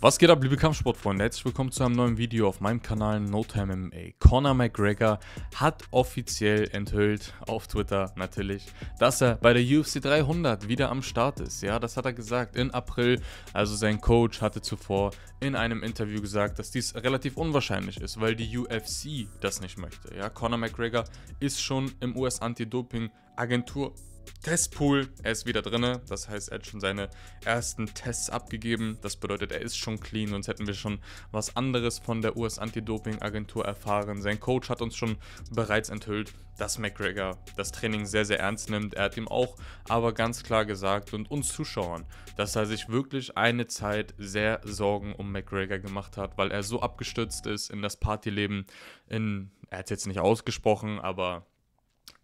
Was geht ab, liebe Kampfsportfreunde? Herzlich willkommen zu einem neuen Video auf meinem Kanal No Time MMA. Conor McGregor hat offiziell enthüllt, auf Twitter natürlich, dass er bei der UFC 300 wieder am Start ist. Ja, das hat er gesagt in April. Also sein Coach hatte zuvor in einem Interview gesagt, dass dies relativ unwahrscheinlich ist, weil die UFC das nicht möchte. Ja, Conor McGregor ist schon im US Anti-Doping Agentur Testpool. Er ist wieder drinne. Das heißt, er hat schon seine ersten Tests abgegeben. Das bedeutet, er ist schon clean, sonst hätten wir schon was anderes von der US-Anti-Doping-Agentur erfahren. Sein Coach hat uns schon bereits enthüllt, dass McGregor das Training sehr, sehr ernst nimmt. Er hat ihm auch aber ganz klar gesagt und uns Zuschauern, dass er sich wirklich eine Zeit sehr Sorgen um McGregor gemacht hat, weil er so abgestürzt ist in das Partyleben. In, er hat es jetzt nicht ausgesprochen, aber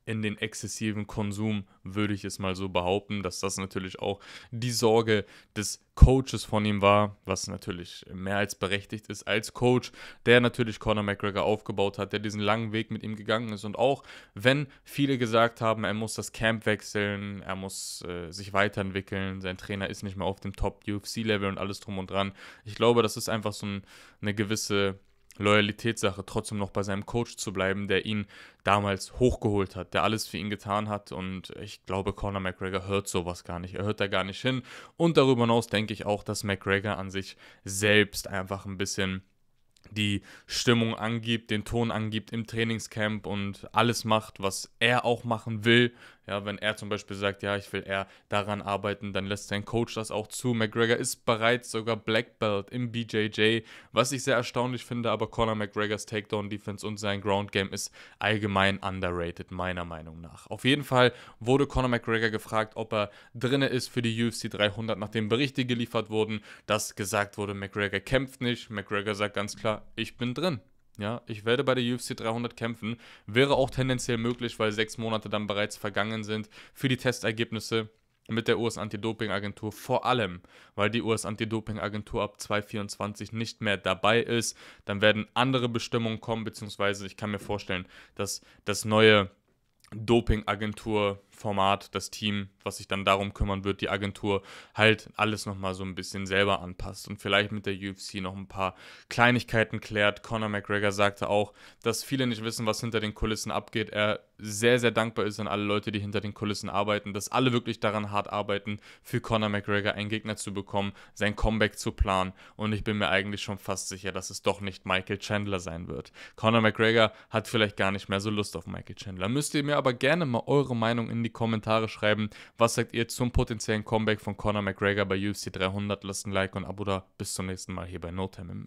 in den exzessiven Konsum, würde ich es mal so behaupten, dass das natürlich auch die Sorge des Coaches von ihm war, was natürlich mehr als berechtigt ist als Coach, der natürlich Conor McGregor aufgebaut hat, der diesen langen Weg mit ihm gegangen ist. Und auch wenn viele gesagt haben, er muss das Camp wechseln, er muss äh, sich weiterentwickeln, sein Trainer ist nicht mehr auf dem Top-UFC-Level und alles drum und dran. Ich glaube, das ist einfach so ein, eine gewisse Loyalitätssache trotzdem noch bei seinem Coach zu bleiben, der ihn damals hochgeholt hat, der alles für ihn getan hat. Und ich glaube, Conor McGregor hört sowas gar nicht. Er hört da gar nicht hin. Und darüber hinaus denke ich auch, dass McGregor an sich selbst einfach ein bisschen die Stimmung angibt, den Ton angibt im Trainingscamp und alles macht, was er auch machen will, ja, wenn er zum Beispiel sagt, ja, ich will eher daran arbeiten, dann lässt sein Coach das auch zu. McGregor ist bereits sogar Black Belt im BJJ, was ich sehr erstaunlich finde, aber Conor McGregors Takedown Defense und sein Ground Game ist allgemein underrated, meiner Meinung nach. Auf jeden Fall wurde Conor McGregor gefragt, ob er drinne ist für die UFC 300, nachdem Berichte geliefert wurden, dass gesagt wurde, McGregor kämpft nicht. McGregor sagt ganz klar, ich bin drin. Ja, ich werde bei der UFC 300 kämpfen. Wäre auch tendenziell möglich, weil sechs Monate dann bereits vergangen sind für die Testergebnisse mit der US-Anti-Doping-Agentur. Vor allem, weil die US-Anti-Doping-Agentur ab 2024 nicht mehr dabei ist. Dann werden andere Bestimmungen kommen, beziehungsweise ich kann mir vorstellen, dass das neue Doping-Agentur Format, das Team, was sich dann darum kümmern wird, die Agentur, halt alles nochmal so ein bisschen selber anpasst und vielleicht mit der UFC noch ein paar Kleinigkeiten klärt. Conor McGregor sagte auch, dass viele nicht wissen, was hinter den Kulissen abgeht. Er sehr, sehr dankbar ist an alle Leute, die hinter den Kulissen arbeiten, dass alle wirklich daran hart arbeiten, für Conor McGregor einen Gegner zu bekommen, sein Comeback zu planen. Und ich bin mir eigentlich schon fast sicher, dass es doch nicht Michael Chandler sein wird. Conor McGregor hat vielleicht gar nicht mehr so Lust auf Michael Chandler. Müsst ihr mir aber gerne mal eure Meinung in die Kommentare schreiben, was sagt ihr zum potenziellen Comeback von Conor McGregor bei UFC 300. Lasst ein Like und Abo da. Bis zum nächsten Mal hier bei No Time